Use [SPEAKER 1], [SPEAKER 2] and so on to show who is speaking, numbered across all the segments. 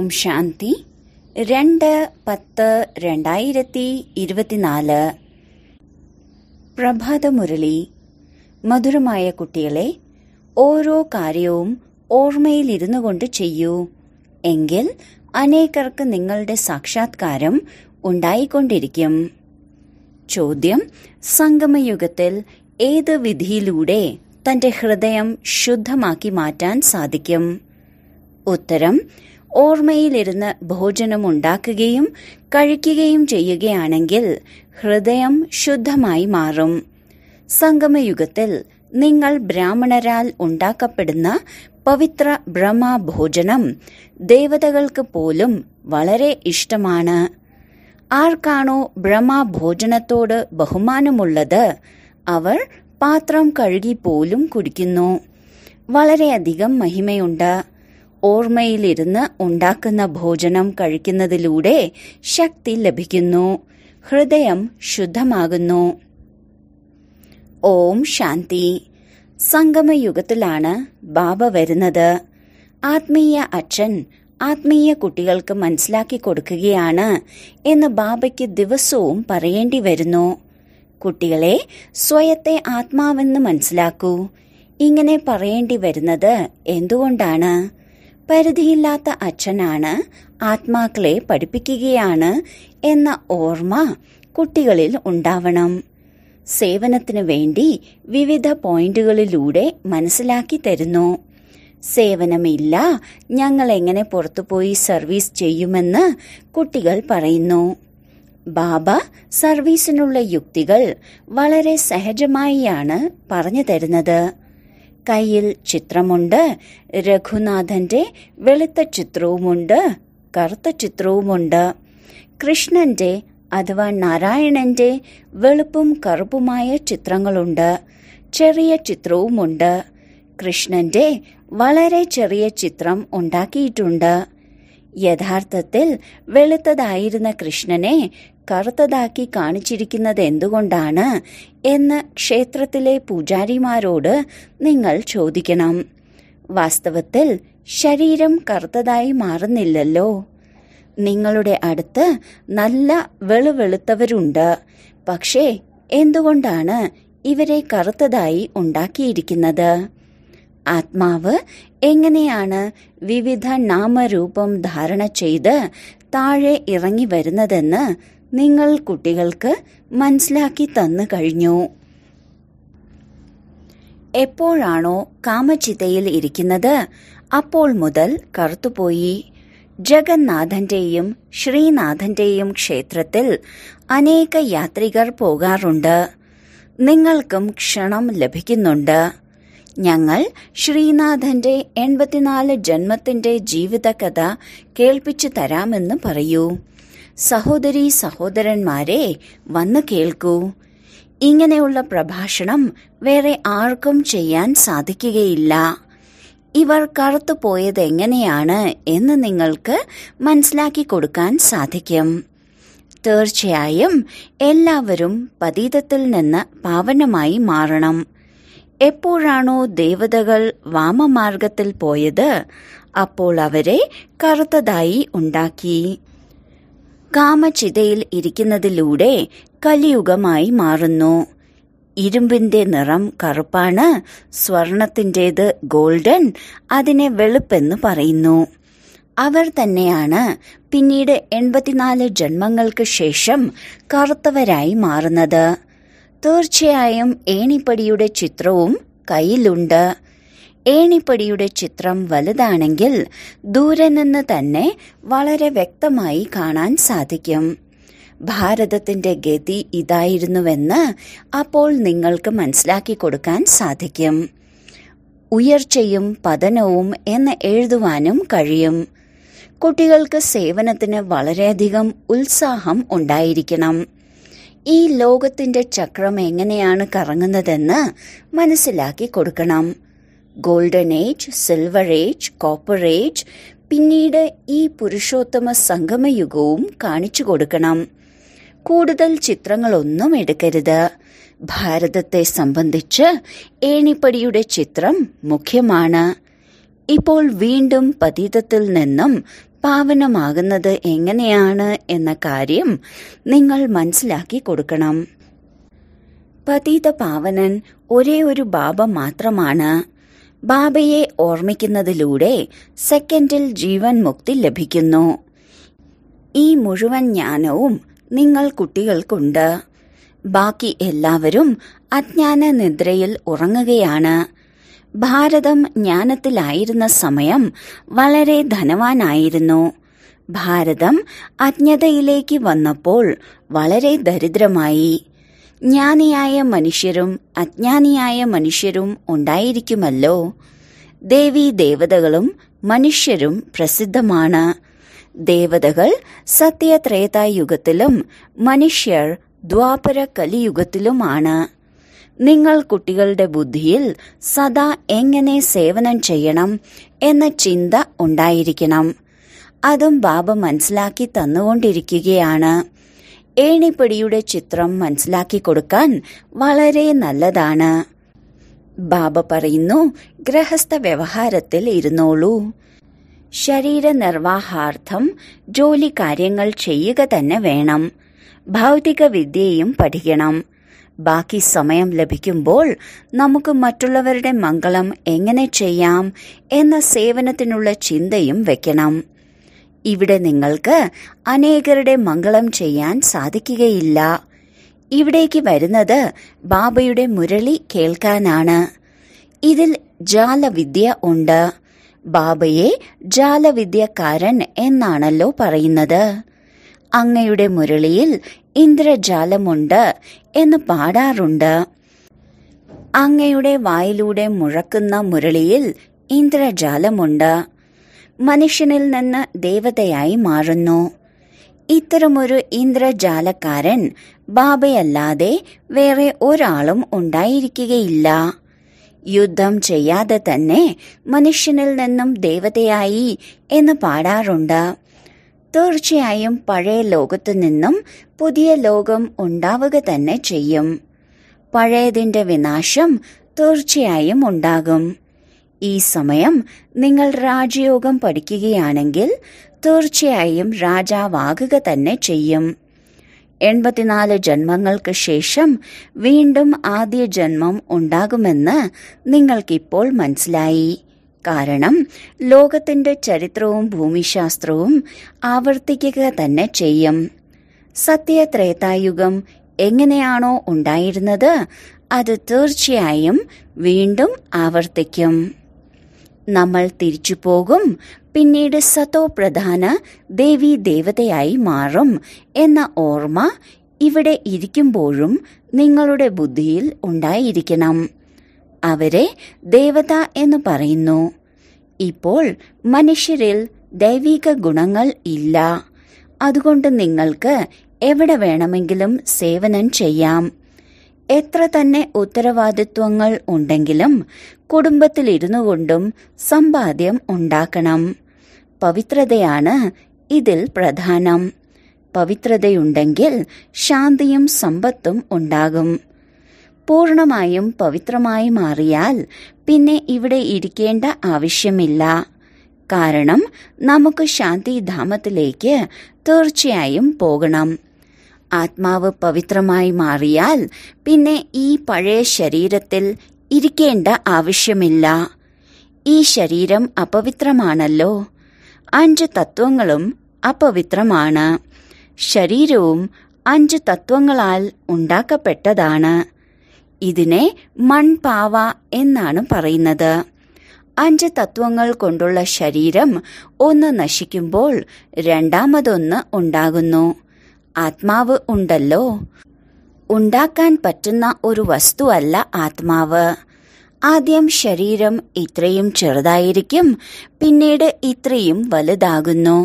[SPEAKER 1] ഓം ശാന്തി രണ്ട് പത്ത് രണ്ടായിരത്തി ഇരുപത്തിനാല് പ്രഭാതമുരളി മധുരമായ കുട്ടികളെ ഓരോ കാര്യവും ഓർമ്മയിലിരുന്നു കൊണ്ട് ചെയ്യൂ എങ്കിൽ അനേകർക്ക് നിങ്ങളുടെ സാക്ഷാത്കാരം ഉണ്ടായിക്കൊണ്ടിരിക്കും ചോദ്യം സംഗമയുഗത്തിൽ ഏത് വിധിയിലൂടെ തന്റെ ഹൃദയം ശുദ്ധമാക്കി മാറ്റാൻ സാധിക്കും ഉത്തരം ഓർമ്മയിലിരുന്ന് ഭോജനമുണ്ടാക്കുകയും കഴിക്കുകയും ചെയ്യുകയാണെങ്കിൽ ഹൃദയം ശുദ്ധമായി മാറും സംഗമയുഗത്തിൽ നിങ്ങൾ ബ്രാഹ്മണരാൽ ഉണ്ടാക്കപ്പെടുന്ന പവിത്ര ബ്രഹ്മഭോജനം ദേവതകൾക്ക് പോലും വളരെ ഇഷ്ടമാണ് ആർക്കാണോ ബ്രഹ്മഭോജനത്തോട് ബഹുമാനമുള്ളത് അവർ പാത്രം കഴുകി പോലും കുടിക്കുന്നു വളരെയധികം മഹിമയുണ്ട് ഓർമ്മയിലിരുന്ന് ഉണ്ടാക്കുന്ന ഭോജനം കഴിക്കുന്നതിലൂടെ ശക്തി ലഭിക്കുന്നു ഹൃദയം ശുദ്ധമാകുന്നു ഓം ശാന്തി സംഗമയുഗത്തിലാണ് ബാബ വരുന്നത് ആത്മീയ അച്ഛൻ ആത്മീയ കുട്ടികൾക്ക് മനസ്സിലാക്കി കൊടുക്കുകയാണ് എന്ന് ബാബയ്ക്ക് ദിവസവും പറയേണ്ടി വരുന്നു കുട്ടികളെ സ്വയത്തെ ആത്മാവെന്ന് മനസ്സിലാക്കൂ ഇങ്ങനെ പറയേണ്ടി വരുന്നത് എന്തുകൊണ്ടാണ് പരിധിയില്ലാത്ത അച്ഛനാണ് ആത്മാക്കളെ പഠിപ്പിക്കുകയാണ് എന്ന ഓർമ്മ കുട്ടികളിൽ ഉണ്ടാവണം സേവനത്തിനു വേണ്ടി വിവിധ പോയിന്റുകളിലൂടെ മനസ്സിലാക്കി തരുന്നു സേവനമില്ല ഞങ്ങൾ എങ്ങനെ പുറത്തുപോയി സർവീസ് ചെയ്യുമെന്ന് കുട്ടികൾ പറയുന്നു ബാബ സർവീസിനുള്ള യുക്തികൾ വളരെ സഹജമായിയാണ് പറഞ്ഞു തരുന്നത് കയ്യിൽ ചിത്രമുണ്ട് രഘുനാഥന്റെ വെളുത്ത ചിത്രവുമുണ്ട് കറുത്ത ചിത്രവുമുണ്ട് കൃഷ്ണന്റെ അഥവാ നാരായണന്റെ വെളുപ്പും കറുപ്പുമായ ചിത്രങ്ങളുണ്ട് ചെറിയ ചിത്രവുമുണ്ട് കൃഷ്ണന്റെ വളരെ ചെറിയ ചിത്രം ഉണ്ടാക്കിയിട്ടുണ്ട് യഥാർത്ഥത്തിൽ വെളുത്തതായിരുന്ന കൃഷ്ണനെ കറുത്തതാക്കി കാണിച്ചിരിക്കുന്നത് എന്തുകൊണ്ടാണ് എന്ന് ക്ഷേത്രത്തിലെ പൂജാരിമാരോട് നിങ്ങൾ ചോദിക്കണം വാസ്തവത്തിൽ ശരീരം കറുത്തതായി മാറുന്നില്ലല്ലോ നിങ്ങളുടെ അടുത്ത് നല്ല വെളുവെളുത്തവരുണ്ട് പക്ഷേ എന്തുകൊണ്ടാണ് ഇവരെ കറുത്തതായി ഉണ്ടാക്കിയിരിക്കുന്നത് ആത്മാവ് എങ്ങനെയാണ് വിവിധ നാമരൂപം ധാരണ ചെയ്ത് താഴെ ഇറങ്ങി വരുന്നതെന്ന് നിങ്ങൾ കുട്ടികൾക്ക് മനസ്സിലാക്കി തന്നു കഴിഞ്ഞു എപ്പോഴാണോ കാമചിതയിൽ ഇരിക്കുന്നത് അപ്പോൾ മുതൽ കറുത്തുപോയി ജഗന്നാഥന്റെയും ശ്രീനാഥന്റെയും ക്ഷേത്രത്തിൽ അനേക യാത്രികർ പോകാറുണ്ട് നിങ്ങൾക്കും ക്ഷണം ലഭിക്കുന്നുണ്ട് ഞങ്ങൾ ശ്രീനാഥന്റെ എൺപത്തിനാല് ജന്മത്തിന്റെ ജീവിതകഥ കേൾപ്പിച്ചു തരാമെന്ന് പറയൂ സഹോദരീ സഹോദരന്മാരെ വന്ന് കേൾക്കൂ ഇങ്ങനെയുള്ള പ്രഭാഷണം വേറെ ആർക്കും ചെയ്യാൻ സാധിക്കുകയില്ല ഇവർ പോയതെങ്ങനെയാണ് എന്ന് നിങ്ങൾക്ക് മനസ്സിലാക്കി കൊടുക്കാൻ സാധിക്കും തീർച്ചയായും എല്ലാവരും പതീതത്തിൽ നിന്ന് പാവനമായി മാറണം എപ്പോഴാണോ ദേവതകൾ വാമമാർഗത്തിൽ പോയത് അപ്പോൾ അവരെ കറുത്തതായി ഉണ്ടാക്കി കാമചിതയിൽ ഇരിക്കുന്നതിലൂടെ കലിയുഗമായി മാറുന്നു ഇരുമ്പിന്റെ നിറം കറുപ്പാണ് സ്വർണത്തിന്റേത് ഗോൾഡൻ അതിനെ വെളുപ്പെന്ന് പറയുന്നു അവർ തന്നെയാണ് പിന്നീട് എൺപത്തിനാല് ജന്മങ്ങൾക്ക് ശേഷം കറുത്തവരായി മാറുന്നത് തീർച്ചയായും ഏണിപ്പടിയുടെ ചിത്രവും കയ്യിലുണ്ട് ഏണിപ്പടിയുടെ ചിത്രം വലുതാണെങ്കിൽ ദൂരെ നിന്ന് തന്നെ വളരെ വ്യക്തമായി കാണാൻ സാധിക്കും ഭാരതത്തിന്റെ ഗതി ഇതായിരുന്നുവെന്ന് അപ്പോൾ നിങ്ങൾക്ക് മനസ്സിലാക്കി കൊടുക്കാൻ സാധിക്കും ഉയർച്ചയും പതനവും എന്ന് എഴുതുവാനും കഴിയും കുട്ടികൾക്ക് സേവനത്തിന് വളരെയധികം ഉത്സാഹം ഉണ്ടായിരിക്കണം ഈ ലോകത്തിന്റെ ചക്രം എങ്ങനെയാണ് കറങ്ങുന്നതെന്ന് മനസ്സിലാക്കി കൊടുക്കണം golden age silver age copper age പിന്നീട് ഈ പുരുഷോത്തമ സംഗമയുഗവും കാണിച്ചു കൊടുക്കണം കൂടുതൽ ചിത്രങ്ങളൊന്നും എടുക്കരുത് ഭാരതത്തെ സംബന്ധിച്ച് ഏണിപ്പടിയുടെ ചിത്രം മുഖ്യമാണ് ഇപ്പോൾ വീണ്ടും പതീതത്തിൽ നിന്നും പാവനമാകുന്നത് എങ്ങനെയാണ് എന്ന കാര്യം നിങ്ങൾ മനസ്സിലാക്കി കൊടുക്കണം പതീത പാവനൻ ഒരേ ഒരു ബാബ മാത്രമാണ് ബാബയെ ഓർമ്മിക്കുന്നതിലൂടെ സെക്കൻഡിൽ ജീവൻ മുക്തി ലഭിക്കുന്നു ഈ മുഴുവൻ ജ്ഞാനവും നിങ്ങൾ കുട്ടികൾക്കുണ്ട് ബാക്കി എല്ലാവരും അജ്ഞാന നിദ്രയിൽ ഉറങ്ങുകയാണ് ഭാരതം ജ്ഞാനത്തിലായിരുന്ന സമയം വളരെ ധനവാനായിരുന്നു ഭാരതം അജ്ഞതയിലേക്ക് വന്നപ്പോൾ വളരെ ദരിദ്രമായി ജ്ഞാനിയായ മനുഷ്യരും അജ്ഞാനിയായ മനുഷ്യരും ഉണ്ടായിരിക്കുമല്ലോ ദേവി ദേവതകളും മനുഷ്യരും പ്രസിദ്ധമാണ് ദേവതകൾ സത്യത്രേതായുഗത്തിലും മനുഷ്യർ ദ്വാപര കലിയുഗത്തിലുമാണ് നിങ്ങൾ കുട്ടികളുടെ ബുദ്ധിയിൽ സദാ എങ്ങനെ സേവനം ചെയ്യണം എന്ന ചിന്ത ഉണ്ടായിരിക്കണം അതും ബാബ മനസ്സിലാക്കി തന്നുകൊണ്ടിരിക്കുകയാണ് ഏണിപ്പടിയുടെ ചിത്രം മനസ്സിലാക്കി കൊടുക്കാൻ വളരെ നല്ലതാണ് ബാബ പറയുന്നു ഗ്രഹസ്ഥ വ്യവഹാരത്തിൽ ഇരുന്നോളൂ നിർവാഹാർത്ഥം ജോലി കാര്യങ്ങൾ ചെയ്യുക തന്നെ വേണം ഭൗതിക വിദ്യയും പഠിക്കണം ബാക്കി സമയം ലഭിക്കുമ്പോൾ നമുക്ക് മറ്റുള്ളവരുടെ മംഗളം എങ്ങനെ ചെയ്യാം എന്ന സേവനത്തിനുള്ള ചിന്തയും വെക്കണം ഇവിടെ നിങ്ങൾക്ക് അനേകരുടെ മംഗളം ചെയ്യാൻ സാധിക്കുകയില്ല ഇവിടേക്ക് വരുന്നത് ബാബയുടെ മുരളി കേൾക്കാനാണ് ഇതിൽ ജാലവിദ്യ ഉണ്ട് ബാബയെ ജാലവിദ്യക്കാരൻ എന്നാണല്ലോ പറയുന്നത് അങ്ങയുടെ മുരളിയിൽ ഇന്ദ്രജാലമുണ്ട് എന്ന് പാടാറുണ്ട് അങ്ങയുടെ വായിലൂടെ മുഴക്കുന്ന മുരളിയിൽ ഇന്ദ്രജാലമുണ്ട് മനുഷ്യനിൽ നിന്ന് ദേവതയായി മാറുന്നു ഇത്തരമൊരു ഇന്ദ്രജാലക്കാരൻ ബാബയല്ലാതെ വേറെ ഒരാളും ഉണ്ടായിരിക്കുകയില്ല യുദ്ധം ചെയ്യാതെ തന്നെ മനുഷ്യനിൽ നിന്നും ദേവതയായി എന്ന് പാടാറുണ്ട് തീർച്ചയായും പഴയ ലോകത്തു നിന്നും പുതിയ ലോകം ഉണ്ടാവുക തന്നെ ചെയ്യും പഴയതിന്റെ വിനാശം തീർച്ചയായും ഉണ്ടാകും ഈ സമയം നിങ്ങൾ രാജയോഗം പഠിക്കുകയാണെങ്കിൽ തീർച്ചയായും രാജാവാകുക തന്നെ ചെയ്യും എൺപത്തിനാല് ജന്മങ്ങൾക്ക് ശേഷം വീണ്ടും ആദ്യ ജന്മം ഉണ്ടാകുമെന്ന് നിങ്ങൾക്കിപ്പോൾ മനസ്സിലായി കാരണം ലോകത്തിന്റെ ചരിത്രവും ഭൂമിശാസ്ത്രവും ആവർത്തിക്കുക തന്നെ ചെയ്യും സത്യത്രേതായുഗം എങ്ങനെയാണോ ഉണ്ടായിരുന്നത് അത് തീർച്ചയായും വീണ്ടും ആവർത്തിക്കും നമ്മൾ തിരിച്ചു പോകും പിന്നീട് സതോ പ്രധാന ദേവി ദേവതയായി മാറും എന്ന ഓർമ്മ ഇവിടെ ഇരിക്കുമ്പോഴും നിങ്ങളുടെ ബുദ്ധിയിൽ ഉണ്ടായിരിക്കണം അവരെ ദേവത എന്ന് പറയുന്നു ഇപ്പോൾ മനുഷ്യരിൽ ദൈവിക ഗുണങ്ങൾ ഇല്ല അതുകൊണ്ട് നിങ്ങൾക്ക് എവിടെ വേണമെങ്കിലും സേവനം ചെയ്യാം എത്ര തന്നെ ഉത്തരവാദിത്വങ്ങൾ ഉണ്ടെങ്കിലും കുടുംബത്തിലിരുന്നു കൊണ്ടും സമ്പാദ്യം ഉണ്ടാക്കണം പവിത്രതയാണ് ഇതിൽ പ്രധാനം പവിത്രതയുണ്ടെങ്കിൽ ശാന്തിയും സമ്പത്തും ഉണ്ടാകും പൂർണമായും പവിത്രമായി മാറിയാൽ പിന്നെ ഇവിടെ ഇരിക്കേണ്ട ആവശ്യമില്ല കാരണം നമുക്ക് ശാന്തിധാമത്തിലേക്ക് തീർച്ചയായും പോകണം ആത്മാവ് പവിത്രമായി മാറിയാൽ പിന്നെ ഈ പഴയ ശരീരത്തിൽ ഇരിക്കേണ്ട ആവശ്യമില്ല ഈ ശരീരം അപവിത്രമാണല്ലോ അഞ്ച് തത്വങ്ങളും അപവിത്രമാണ് ശരീരവും അഞ്ച് തത്വങ്ങളാൽ ഉണ്ടാക്കപ്പെട്ടതാണ് ഇതിനെ മൺപാവ എന്നാണ് പറയുന്നത് അഞ്ച് തത്വങ്ങൾ കൊണ്ടുള്ള ശരീരം ഒന്ന് നശിക്കുമ്പോൾ രണ്ടാമതൊന്ന് ഉണ്ടാകുന്നു ആത്മാവ് ഉണ്ടല്ലോ ഉണ്ടാക്കാൻ പറ്റുന്ന ഒരു വസ്തുവല്ല ആത്മാവ് ആദ്യം ശരീരം ഇത്രയും ചെറുതായിരിക്കും പിന്നീട് ഇത്രയും വലുതാകുന്നു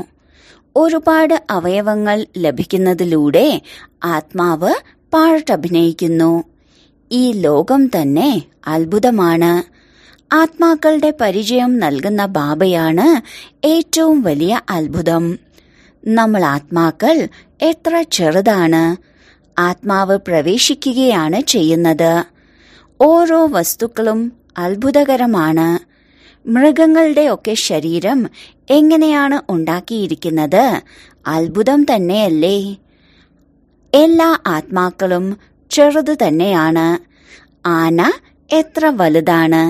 [SPEAKER 1] ഒരുപാട് അവയവങ്ങൾ ലഭിക്കുന്നതിലൂടെ ആത്മാവ് പാട്ടഭിനയിക്കുന്നു ഈ ലോകം തന്നെ അത്ഭുതമാണ് ആത്മാക്കളുടെ പരിചയം നൽകുന്ന ബാബയാണ് ഏറ്റവും വലിയ അത്ഭുതം നമ്മൾ ആത്മാക്കൾ എത്ര ചെറുതാണ് ആത്മാവ് പ്രവേശിക്കുകയാണ് ചെയ്യുന്നത് ഓരോ വസ്തുക്കളും അത്ഭുതകരമാണ് മൃഗങ്ങളുടെയൊക്കെ ശരീരം എങ്ങനെയാണ് ഉണ്ടാക്കിയിരിക്കുന്നത് അത്ഭുതം തന്നെയല്ലേ എല്ലാ ആത്മാക്കളും ചെറുത് തന്നെയാണ് ആന എത്ര വലുതാണ്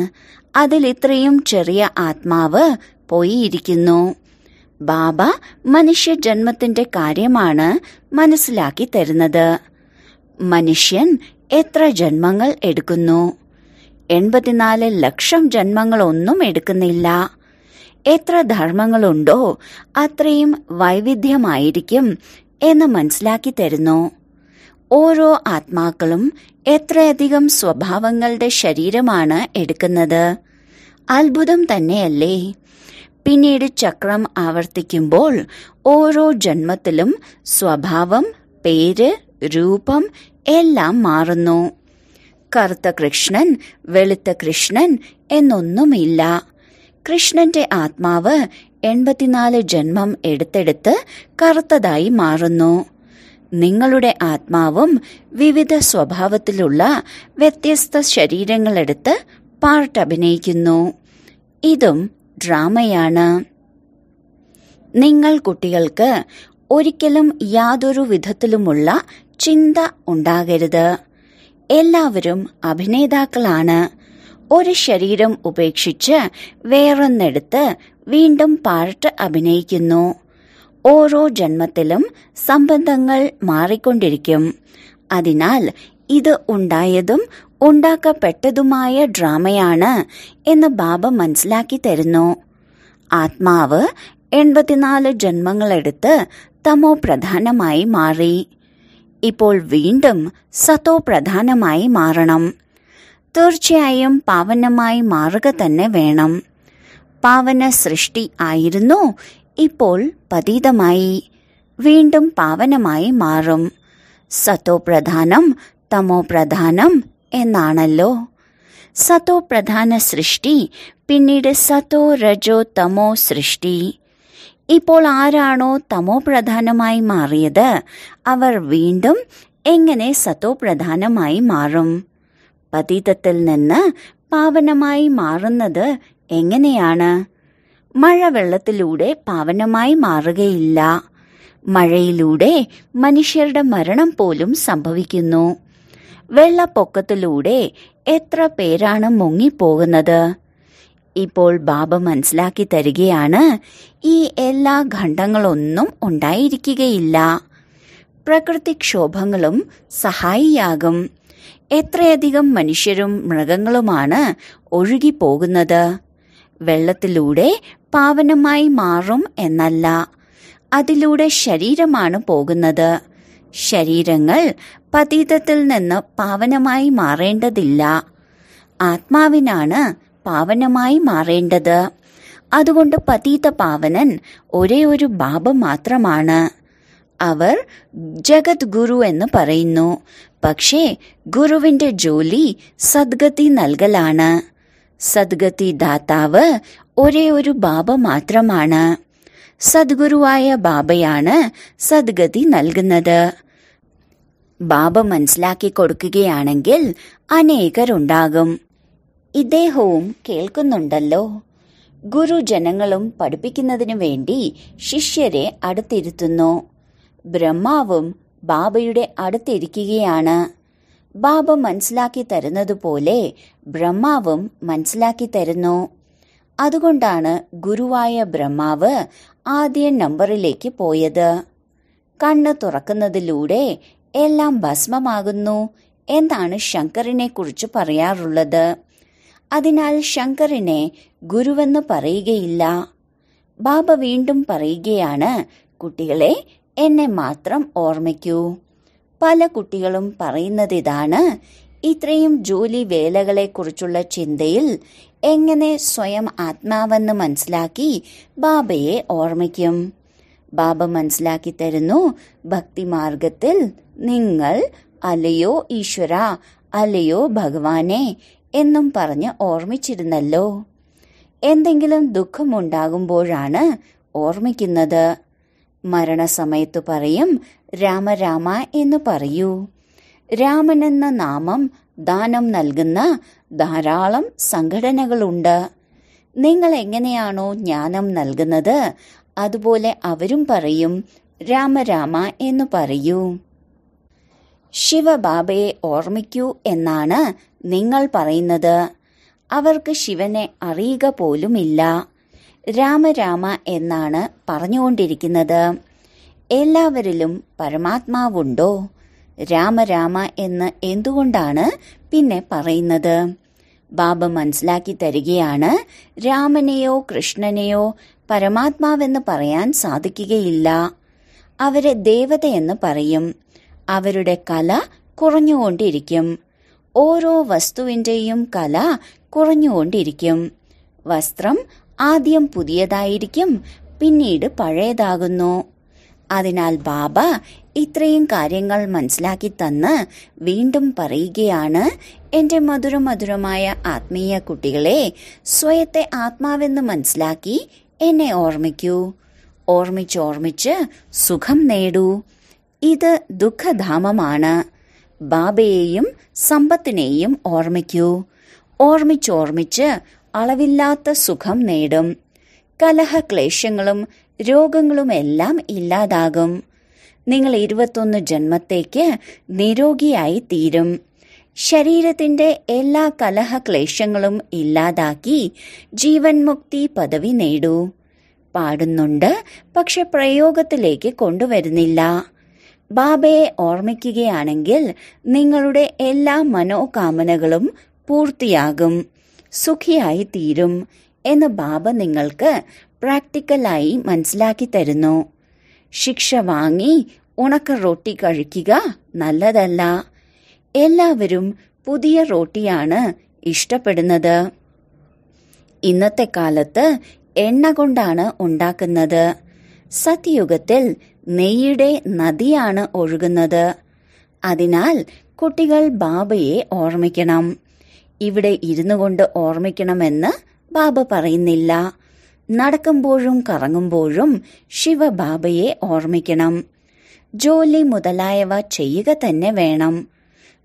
[SPEAKER 1] അതിലിത്രയും ചെറിയ ആത്മാവ് പോയിരിക്കുന്നു ബാബ മനുഷ്യ ജന്മത്തിന്റെ കാര്യമാണ് മനസ്സിലാക്കി തരുന്നത് മനുഷ്യൻ എത്ര ജന്മങ്ങൾ എടുക്കുന്നു എൺപത്തിനാല് ലക്ഷം ജന്മങ്ങളൊന്നും എടുക്കുന്നില്ല എത്ര ധർമ്മങ്ങളുണ്ടോ അത്രയും വൈവിധ്യമായിരിക്കും എന്ന് മനസ്സിലാക്കി തരുന്നു ഓരോ ആത്മാക്കളും എത്രയധികം സ്വഭാവങ്ങളുടെ ശരീരമാണ് എടുക്കുന്നത് അത്ഭുതം തന്നെയല്ലേ പിന്നീട് ചക്രം ആവർത്തിക്കുമ്പോൾ ഓരോ ജന്മത്തിലും സ്വഭാവം പേര് രൂപം എല്ലാം മാറുന്നു കറുത്ത കൃഷ്ണൻ വെളുത്ത കൃഷ്ണൻ എന്നൊന്നുമില്ല കൃഷ്ണന്റെ ആത്മാവ് എൺപത്തിനാല് ജന്മം എടുത്തെടുത്ത് കറുത്തതായി മാറുന്നു നിങ്ങളുടെ ആത്മാവും വിവിധ സ്വഭാവത്തിലുള്ള വ്യത്യസ്ത ശരീരങ്ങളെടുത്ത് പാർട്ട് അഭിനയിക്കുന്നു ഇതും ഡ്രാമയാണ് നിങ്ങൾ കുട്ടികൾക്ക് ഒരിക്കലും യാതൊരു വിധത്തിലുമുള്ള ചിന്ത ഉണ്ടാകരുത് എല്ലാവരും അഭിനേതാക്കളാണ് ഒരു ശരീരം ഉപേക്ഷിച്ച് വേറൊന്നെടുത്ത് വീണ്ടും പാർട്ട് അഭിനയിക്കുന്നു ഓരോ ജന്മത്തിലും സംബന്ധങ്ങൾ മാറിക്കൊണ്ടിരിക്കും അതിനാൽ ഇത് ഉണ്ടായതും ഉണ്ടാക്കപ്പെട്ടതുമായ ഡ്രാമയാണ് എന്ന് ബാബ മനസ്സിലാക്കി തരുന്നു ആത്മാവ് എൺപത്തിനാല് ജന്മങ്ങളെടുത്ത് തമോ പ്രധാനമായി മാറി ഇപ്പോൾ വീണ്ടും സത്തോ പ്രധാനമായി മാറണം തീർച്ചയായും പാവനമായി മാറുക തന്നെ വേണം പാവന സൃഷ്ടി ആയിരുന്നു ഇപ്പോൾ പതീതമായി വീണ്ടും പാവനമായി മാറും സത്തോ പ്രധാനം തമോ പ്രധാനം എന്നാണല്ലോ സതോ പ്രധാന സൃഷ്ടി പിന്നീട് സതോ രജോ തമോ സൃഷ്ടി ഇപ്പോൾ ആരാണോ തമോ പ്രധാനമായി മാറിയത് അവർ വീണ്ടും എങ്ങനെ സതോ പ്രധാനമായി മാറും പതീതത്തിൽ നിന്ന് പാവനമായി മാറുന്നത് എങ്ങനെയാണ് മഴവെള്ളത്തിലൂടെ പാവനമായി മാറുകയില്ല മഴയിലൂടെ മനുഷ്യരുടെ മരണം പോലും സംഭവിക്കുന്നു വെള്ളപ്പൊക്കത്തിലൂടെ എത്ര പേരാണ് മുങ്ങിപ്പോകുന്നത് ഇപ്പോൾ ബാബ മനസ്സിലാക്കി തരികയാണ് ഈ എല്ലാ ഖണ്ഡങ്ങളൊന്നും ഉണ്ടായിരിക്കുകയില്ല പ്രകൃതിക്ഷോഭങ്ങളും സഹായിയാകും എത്രയധികം മനുഷ്യരും മൃഗങ്ങളുമാണ് ഒഴുകിപ്പോകുന്നത് വെള്ളത്തിലൂടെ പാവനമായി മാറും എന്നല്ല അതിലൂടെ ശരീരമാണ് പോകുന്നത് ശരീരങ്ങൾ പതീതത്തിൽ നിന്ന് പാവനമായി മാറേണ്ടതില്ല ആത്മാവിനാണ് പാവനമായി മാറേണ്ടത് അതുകൊണ്ട് പതീത പാവനൻ ഒരേ ഒരു ബാബ മാത്രമാണ് അവർ ജഗത് ഗുരു എന്ന് പറയുന്നു പക്ഷേ ഗുരുവിന്റെ ജോലി സദ്ഗതി നൽകലാണ് സദ്ഗതി ദാതാവ് ഒരേ ഒരു ബാബ മാത്രമാണ് സദ്ഗുരുവായ ബാബയാണ് സദ്ഗതി നൽകുന്നത് ബാബ മനസ്സിലാക്കി കൊടുക്കുകയാണെങ്കിൽ അനേകരുണ്ടാകും ഇദ്ദേഹവും കേൾക്കുന്നുണ്ടല്ലോ ഗുരു ജനങ്ങളും പഠിപ്പിക്കുന്നതിനു വേണ്ടി ശിഷ്യരെ അടുത്തിരുത്തുന്നു ബ്രഹ്മാവും ബാബയുടെ അടുത്തിരിക്കുകയാണ് ബാബ മനസ്സിലാക്കി തരുന്നതുപോലെ ബ്രഹ്മാവും മനസ്സിലാക്കി തരുന്നു അതുകൊണ്ടാണ് ഗുരുവായ ബ്രഹ്മാവ് ആദ്യ നമ്പറിലേക്ക് പോയത് കണ്ണ് തുറക്കുന്നതിലൂടെ എല്ലാം ഭസ്മമാകുന്നു എന്നാണ് ശങ്കറിനെ കുറിച്ച് പറയാറുള്ളത് അതിനാൽ ശങ്കറിനെ ഗുരുവെന്ന് പറയുകയില്ല ബാബ വീണ്ടും പറയുകയാണ് കുട്ടികളെ എന്നെ മാത്രം ഓർമ്മിക്കൂ പല കുട്ടികളും പറയുന്നത് ഇതാണ് ഇത്രയും ജോലി വേലകളെക്കുറിച്ചുള്ള ചിന്തയിൽ എങ്ങനെ സ്വയം ആത്മാവെന്ന് മനസ്സിലാക്കി ബാബയെ ഓർമ്മിക്കും ബാബ മനസ്സിലാക്കി തരുന്നു ഭക്തിമാർഗത്തിൽ നിങ്ങൾ അലയോ ഈശ്വര അലയോ ഭഗവാനെ എന്നും പറഞ്ഞ് ഓർമ്മിച്ചിരുന്നല്ലോ എന്തെങ്കിലും ദുഃഖമുണ്ടാകുമ്പോഴാണ് ഓർമ്മിക്കുന്നത് മരണസമയത്ത് പറയും രാമരാമ എന്ന് പറയൂ രാമനെന്ന നാമം ദാനം നൽകുന്ന ധാരാളം സംഘടനകളുണ്ട് നിങ്ങൾ എങ്ങനെയാണോ ജ്ഞാനം നൽകുന്നത് അതുപോലെ അവരും പറയും രാമരാമ എന്ന് പറയൂ ശിവബാബയെ ഓർമ്മിക്കൂ എന്നാണ് നിങ്ങൾ പറയുന്നത് അവർക്ക് ശിവനെ അറിയുക പോലുമില്ല രാമരാമ എന്നാണ് പറഞ്ഞുകൊണ്ടിരിക്കുന്നത് എല്ലാവരിലും പരമാത്മാവുണ്ടോ രാമരാമ എന്ന് എന്തുകൊണ്ടാണ് പിന്നെ പറയുന്നത് ബാബ മനസ്സിലാക്കി തരികയാണ് രാമനെയോ കൃഷ്ണനെയോ പരമാത്മാവെന്ന് പറയാൻ സാധിക്കുകയില്ല അവരെ ദേവതയെന്ന് പറയും അവരുടെ കല കുറഞ്ഞുകൊണ്ടിരിക്കും ഓരോ വസ്തുവിന്റെയും കല കുറഞ്ഞുകൊണ്ടിരിക്കും വസ്ത്രം ആദ്യം പുതിയതായിരിക്കും പിന്നീട് പഴയതാകുന്നു അതിനാൽ ബാബ ഇത്രയും കാര്യങ്ങൾ മനസ്സിലാക്കി തന്ന് വീണ്ടും പറയുകയാണ് എന്റെ മധുരമധുരമായ ആത്മീയ കുട്ടികളെ സ്വയത്തെ ആത്മാവെന്ന് മനസ്സിലാക്കി എന്നെ ഓർമ്മിക്കൂ ഓർമ്മിച്ചോർമ്മിച്ച് സുഖം നേടൂ ഇത് ദുഃഖധാമമാണ് ബാബയെയും സമ്പത്തിനെയും ഓർമ്മിക്കൂ ഓർമ്മിച്ചോർമ്മിച്ച് അളവില്ലാത്ത സുഖം നേടും കലഹക്ലേശങ്ങളും രോഗങ്ങളുമെല്ലാം ഇല്ലാതാകും നിങ്ങൾ ഇരുപത്തൊന്ന് ജന്മത്തേക്ക് നിരോഗിയായി തീരും ശരീരത്തിന്റെ എല്ലാ കലഹക്ലേശങ്ങളും ഇല്ലാതാക്കി ജീവൻ മുക്തി പദവി നേടൂ പാടുന്നുണ്ട് പക്ഷെ പ്രയോഗത്തിലേക്ക് കൊണ്ടുവരുന്നില്ല ബാബയെ ഓർമ്മിക്കുകയാണെങ്കിൽ നിങ്ങളുടെ എല്ലാ മനോകാമനകളും പൂർത്തിയാകും സുഖിയായി തീരും എന്ന് ബാബ നിങ്ങൾക്ക് പ്രാക്ടിക്കലായി മനസ്സിലാക്കി തരുന്നു ശിക്ഷ വാങ്ങി ഉണക്ക റോട്ടി കഴിക്കുക നല്ലതല്ല എല്ലാവരും പുതിയ റോട്ടിയാണ് ഇഷ്ടപ്പെടുന്നത് ഇന്നത്തെ കാലത്ത് എണ്ണ കൊണ്ടാണ് ഉണ്ടാക്കുന്നത് സത്യുഗത്തിൽ നെയ്യുടെ നദിയാണ് ഒഴുകുന്നത് അതിനാൽ കുട്ടികൾ ബാബയെ ഓർമ്മിക്കണം ഇവിടെ ഇരുന്നു കൊണ്ട് ഓർമ്മിക്കണമെന്ന് ബാബ പറയുന്നില്ല നടക്കുമ്പോഴും കറങ്ങുമ്പോഴും ശിവബാബയെ ഓർമ്മിക്കണം ജോലി മുതലായവ ചെയ്യുക തന്നെ വേണം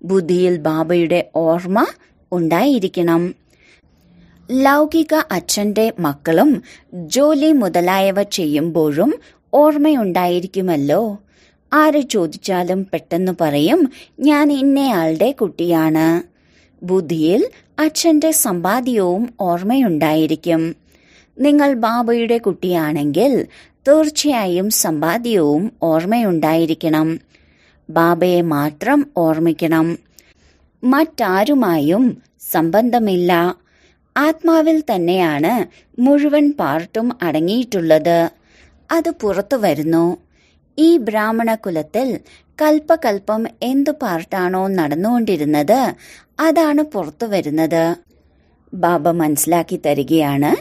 [SPEAKER 1] ബുദ്ധിയിൽ ബാബയുടെ ഓർമ്മ ഉണ്ടായിരിക്കണം ലൗകിക അച്ഛന്റെ മക്കളും ജോലി മുതലായവ ചെയ്യുമ്പോഴും ഓർമ്മയുണ്ടായിരിക്കുമല്ലോ ആര് ചോദിച്ചാലും പെട്ടെന്ന് പറയും ഞാൻ ഇന്നയാളുടെ കുട്ടിയാണ് ബുദ്ധിയിൽ അച്ഛന്റെ സമ്പാദ്യവും ഓർമ്മയുണ്ടായിരിക്കും നിങ്ങൾ ബാബയുടെ കുട്ടിയാണെങ്കിൽ തീർച്ചയായും സമ്പാദ്യവും ഓർമ്മയുണ്ടായിരിക്കണം ബാബയെ മാത്രം ഓർമ്മിക്കണം മറ്റാരുമായും സംബന്ധമില്ല ആത്മാവിൽ തന്നെയാണ് മുഴുവൻ പാർട്ടും അടങ്ങിയിട്ടുള്ളത് അത് പുറത്തു വരുന്നു ഈ ബ്രാഹ്മണ കുലത്തിൽ കൽപ്പകൽപ്പം എന്തു പാർട്ടാണോ നടന്നുകൊണ്ടിരുന്നത് അതാണ് പുറത്തു വരുന്നത് ബാബ മനസ്സിലാക്കി തരികയാണ്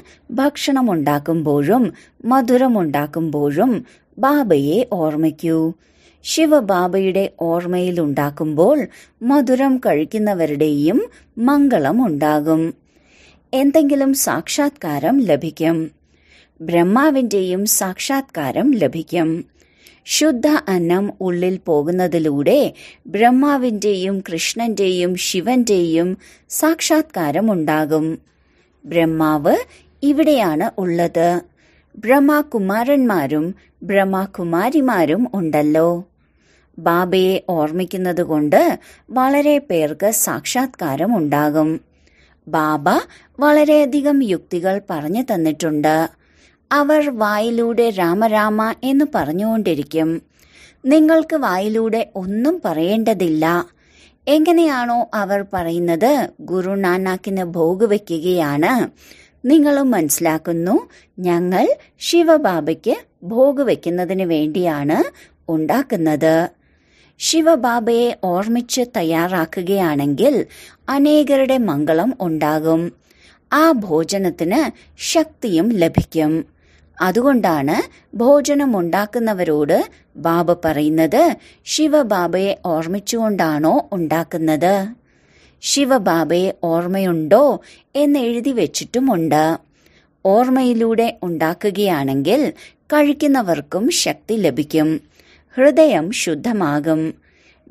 [SPEAKER 1] ഭക്ഷണം ഉണ്ടാക്കുമ്പോഴും മധുരം ബാബയെ ഓർമ്മിക്കൂ ശിവബാബയുടെ ഓർമ്മയിൽ ഉണ്ടാക്കുമ്പോൾ മധുരം കഴിക്കുന്നവരുടെയും മംഗളം ഉണ്ടാകും എന്തെങ്കിലും സാക്ഷാത്കാരം ലഭിക്കും ബ്രഹ്മാവിന്റെയും സാക്ഷാത്കാരം ലഭിക്കും ശുദ്ധ അന്നം ഉള്ളിൽ പോകുന്നതിലൂടെ ബ്രഹ്മാവിന്റെയും കൃഷ്ണന്റെയും ശിവന്റെയും സാക്ഷാത്കാരം ഉണ്ടാകും ബ്രഹ്മാവ് ഇവിടെയാണ് ഉള്ളത് ബ്രഹ്മാകുമാരന്മാരും ബ്രഹ്മാകുമാരിമാരും ഉണ്ടല്ലോ ബാബയെ ഓർമ്മിക്കുന്നത് കൊണ്ട് വളരെ പേർക്ക് സാക്ഷാത്കാരം ഉണ്ടാകും ബാബ വളരെയധികം യുക്തികൾ പറഞ്ഞു തന്നിട്ടുണ്ട് അവർ വായിലൂടെ രാമരാമ എന്ന് പറഞ്ഞുകൊണ്ടിരിക്കും നിങ്ങൾക്ക് വായിലൂടെ ഒന്നും പറയേണ്ടതില്ല എങ്ങനെയാണോ അവർ പറയുന്നത് ഗുരു നാനാക്കിന് ഭോഗ് വയ്ക്കുകയാണ് നിങ്ങളും മനസ്സിലാക്കുന്നു ഞങ്ങൾ ശിവബാബയ്ക്ക് ഭോഗ് വയ്ക്കുന്നതിന് വേണ്ടിയാണ് ഉണ്ടാക്കുന്നത് ശിവബാബയെ ഓർമ്മിച്ച് തയ്യാറാക്കുകയാണെങ്കിൽ അനേകരുടെ മംഗളം ഉണ്ടാകും ആ ഭോജനത്തിന് ശക്തിയും ലഭിക്കും അതുകൊണ്ടാണ് ഭോജനമുണ്ടാക്കുന്നവരോട് ബാബ പറയുന്നത് ശിവബാബയെ ഓർമ്മിച്ചുകൊണ്ടാണോ ഉണ്ടാക്കുന്നത് ശിവബാബയെ ഓർമ്മയുണ്ടോ എന്ന് എഴുതി വെച്ചിട്ടുമുണ്ട് ഓർമ്മയിലൂടെ ഉണ്ടാക്കുകയാണെങ്കിൽ കഴിക്കുന്നവർക്കും ശക്തി ലഭിക്കും ഹൃദയം ശുദ്ധമാകും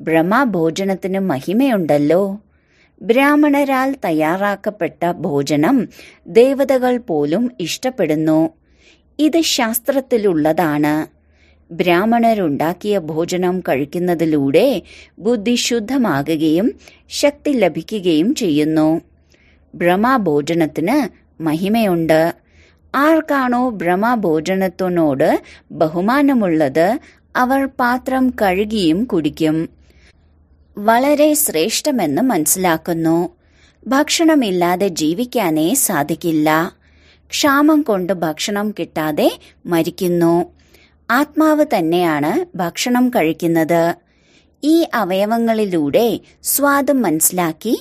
[SPEAKER 1] ബ്രഹ്മഭോജനത്തിന് മഹിമയുണ്ടല്ലോ ബ്രാഹ്മണരാൽ തയ്യാറാക്കപ്പെട്ട ഭോജനം ദേവതകൾ പോലും ഇഷ്ടപ്പെടുന്നു ഇത് ശാസ്ത്രത്തിലുള്ളതാണ് ബ്രാഹ്മണരുണ്ടാക്കിയ ഭോജനം കഴിക്കുന്നതിലൂടെ ബുദ്ധി ശുദ്ധമാകുകയും ശക്തി ലഭിക്കുകയും ചെയ്യുന്നു ഭ്രമാഭോജനത്തിന് മഹിമയുണ്ട് ആർക്കാണോ ഭ്രമാഭോജനത്തിനോട് ബഹുമാനമുള്ളത് അവർ പാത്രം കഴുകിയും കുടിക്കും വളരെ ശ്രേഷ്ഠമെന്ന് മനസ്സിലാക്കുന്നു ഭക്ഷണമില്ലാതെ ജീവിക്കാനേ സാധിക്കില്ല ക്ഷാമം കൊണ്ട് ഭക്ഷണം കിട്ടാതെ മരിക്കുന്നു ആത്മാവ് തന്നെയാണ് ഭക്ഷണം കഴിക്കുന്നത് ഈ അവയവങ്ങളിലൂടെ സ്വാദം മനസ്സിലാക്കി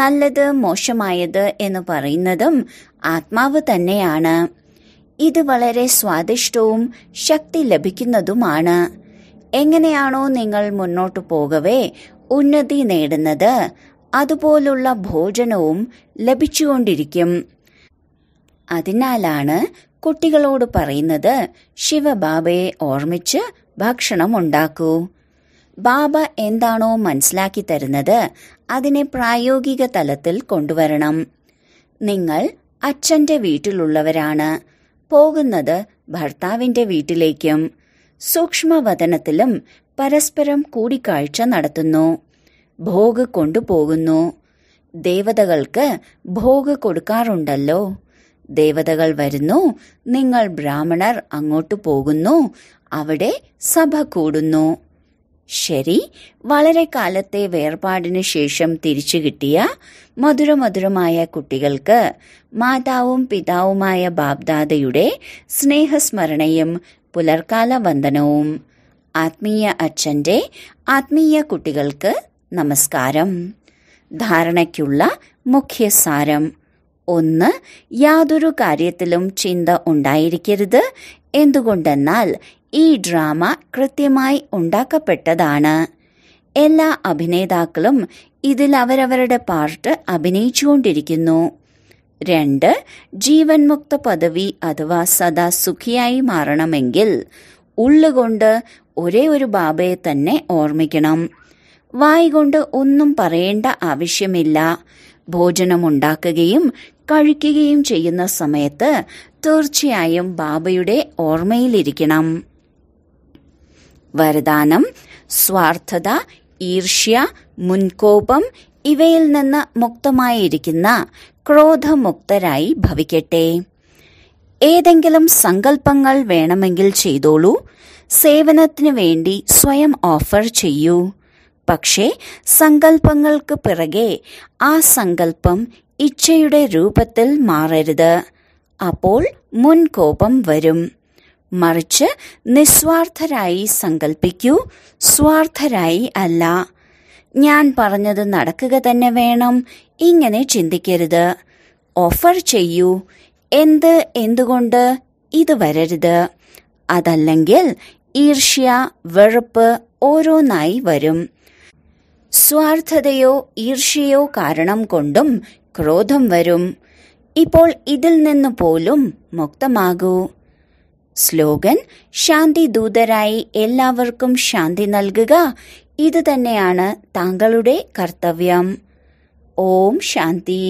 [SPEAKER 1] നല്ലത് മോശമായത് എന്ന് പറയുന്നതും ആത്മാവ് തന്നെയാണ് ഇത് വളരെ സ്വാദിഷ്ടവും ശക്തി ലഭിക്കുന്നതുമാണ് എങ്ങനെയാണോ നിങ്ങൾ മുന്നോട്ടു പോകവേ ഉന്നതി നേടുന്നത് അതുപോലുള്ള ഭോജനവും ലഭിച്ചുകൊണ്ടിരിക്കും അതിനാലാണ് കുട്ടികളോട് പറയുന്നത് ശിവബാബയെ ഓർമ്മിച്ച് ഭക്ഷണം ഉണ്ടാക്കൂ ബാബ എന്താണോ മനസ്സിലാക്കി തരുന്നത് അതിനെ പ്രായോഗിക തലത്തിൽ കൊണ്ടുവരണം നിങ്ങൾ അച്ഛന്റെ വീട്ടിലുള്ളവരാണ് പോകുന്നത് ഭർത്താവിന്റെ വീട്ടിലേക്കും സൂക്ഷ്മവതനത്തിലും പരസ്പരം കൂടിക്കാഴ്ച നടത്തുന്നു ഭോഗ് കൊണ്ടുപോകുന്നു ദേവതകൾക്ക് ഭോഗ് കൊടുക്കാറുണ്ടല്ലോ ദേവതകൾ വരുന്നു നിങ്ങൾ ബ്രാഹ്മണർ അങ്ങോട്ട് പോകുന്നു അവിടെ സഭ കൂടുന്നു ശരി വളരെ കാലത്തെ വേർപാടിനു ശേഷം തിരിച്ചു കിട്ടിയ മധുരമധുരമായ കുട്ടികൾക്ക് മാതാവും പിതാവുമായ ബാബ്ദാദയുടെ സ്നേഹസ്മരണയും പുലർക്കാല വന്ദനവും ആത്മീയ അച്ഛന്റെ ആത്മീയ കുട്ടികൾക്ക് നമസ്കാരം ധാരണയ്ക്കുള്ള മുഖ്യസാരം ഒന്ന് യാതൊരു കാര്യത്തിലും ചിന്ത ഉണ്ടായിരിക്കരുത് എന്തുകൊണ്ടെന്നാൽ ഈ ഡ്രാമ കൃത്യമായി ഉണ്ടാക്കപ്പെട്ടതാണ് എല്ലാ അഭിനേതാക്കളും ഇതിൽ അവരവരുടെ പാർട്ട് അഭിനയിച്ചുകൊണ്ടിരിക്കുന്നു രണ്ട് ജീവൻ മുക്ത പദവി അഥവാ സദാ സുഖിയായി മാറണമെങ്കിൽ ഉള്ളുകൊണ്ട് ഒരേ ഒരു ബാബയെ തന്നെ ഓർമ്മിക്കണം വായ് കൊണ്ട് ഒന്നും പറയേണ്ട ആവശ്യമില്ല ഭോജനമുണ്ടാക്കുകയും കഴിക്കുകയും ചെയ്യുന്ന സമയത്ത് തീർച്ചയായും ബാബയുടെ ഓർമ്മയിലിരിക്കണം വരദാനം സ്വാർത്ഥത ഈർഷ്യ മുൻകോപം ഇവയിൽ നിന്ന് മുക്തമായിരിക്കുന്ന ക്രോധമുക്തരായി ഭവിക്കട്ടെ ഏതെങ്കിലും സങ്കല്പങ്ങൾ വേണമെങ്കിൽ ചെയ്തോളൂ സേവനത്തിനു വേണ്ടി സ്വയം ഓഫർ ചെയ്യൂ പക്ഷേ സങ്കല്പങ്ങൾക്ക് പിറകെ ആ സങ്കല്പം ഇച്ഛയുടെ രൂപത്തിൽ മാറരുത് അപ്പോൾ മുൻകോപം വരും മറിച്ച് നിസ്വാർത്ഥരായി സങ്കൽപ്പിക്കൂ സ്വാർത്ഥരായി അല്ല ഞാൻ പറഞ്ഞത് നടക്കുക തന്നെ വേണം ഇങ്ങനെ ചിന്തിക്കരുത് ഓഫർ ചെയ്യൂ എന്ത് എന്തുകൊണ്ട് ഇത് വരരുത് അതല്ലെങ്കിൽ ഈർഷ്യ വെറുപ്പ് ഓരോന്നായി വരും സ്വാർത്ഥതയോ ഈർഷ്യയോ കാരണം കൊണ്ടും ക്രോധം വരും ഇപ്പോൾ ഇതിൽ നിന്ന് പോലും മുക്തമാകൂ സ്ലോഗൻ ശാന്തി ദൂതരായി എല്ലാവർക്കും ശാന്തി നൽകുക ഇതുതന്നെയാണ് താങ്കളുടെ കർത്തവ്യം ഓം ശാന്തി